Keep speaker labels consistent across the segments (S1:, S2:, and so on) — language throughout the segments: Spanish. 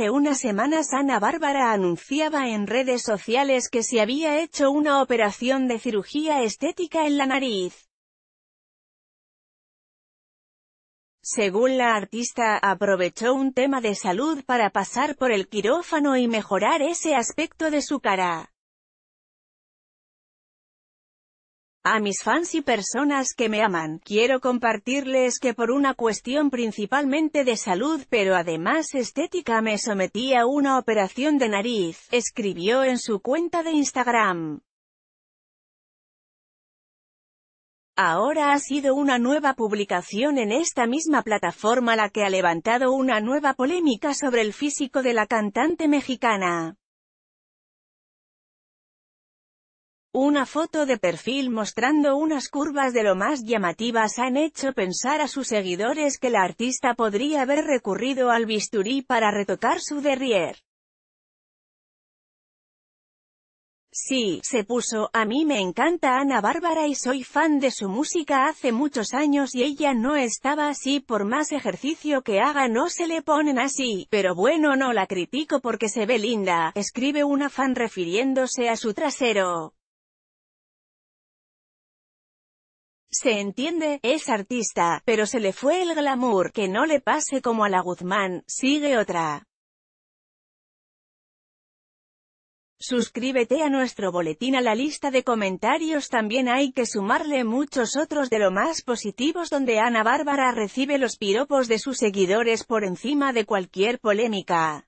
S1: Hace unas semanas Ana Bárbara anunciaba en redes sociales que se había hecho una operación de cirugía estética en la nariz. Según la artista, aprovechó un tema de salud para pasar por el quirófano y mejorar ese aspecto de su cara. A mis fans y personas que me aman, quiero compartirles que por una cuestión principalmente de salud pero además estética me sometí a una operación de nariz, escribió en su cuenta de Instagram. Ahora ha sido una nueva publicación en esta misma plataforma la que ha levantado una nueva polémica sobre el físico de la cantante mexicana. Una foto de perfil mostrando unas curvas de lo más llamativas han hecho pensar a sus seguidores que la artista podría haber recurrido al bisturí para retocar su derrier. Sí, se puso, a mí me encanta Ana Bárbara y soy fan de su música hace muchos años y ella no estaba así por más ejercicio que haga no se le ponen así, pero bueno no la critico porque se ve linda, escribe una fan refiriéndose a su trasero. se entiende, es artista, pero se le fue el glamour, que no le pase como a la Guzmán, sigue otra. Suscríbete a nuestro boletín a la lista de comentarios también hay que sumarle muchos otros de lo más positivos donde Ana Bárbara recibe los piropos de sus seguidores por encima de cualquier polémica.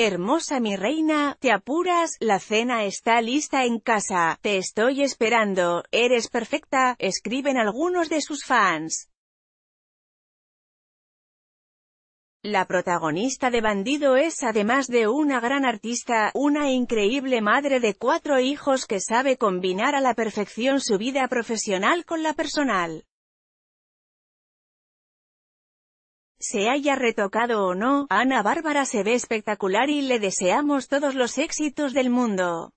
S1: Hermosa mi reina, te apuras, la cena está lista en casa, te estoy esperando, eres perfecta, escriben algunos de sus fans. La protagonista de Bandido es además de una gran artista, una increíble madre de cuatro hijos que sabe combinar a la perfección su vida profesional con la personal. se haya retocado o no, Ana Bárbara se ve espectacular y le deseamos todos los éxitos del mundo.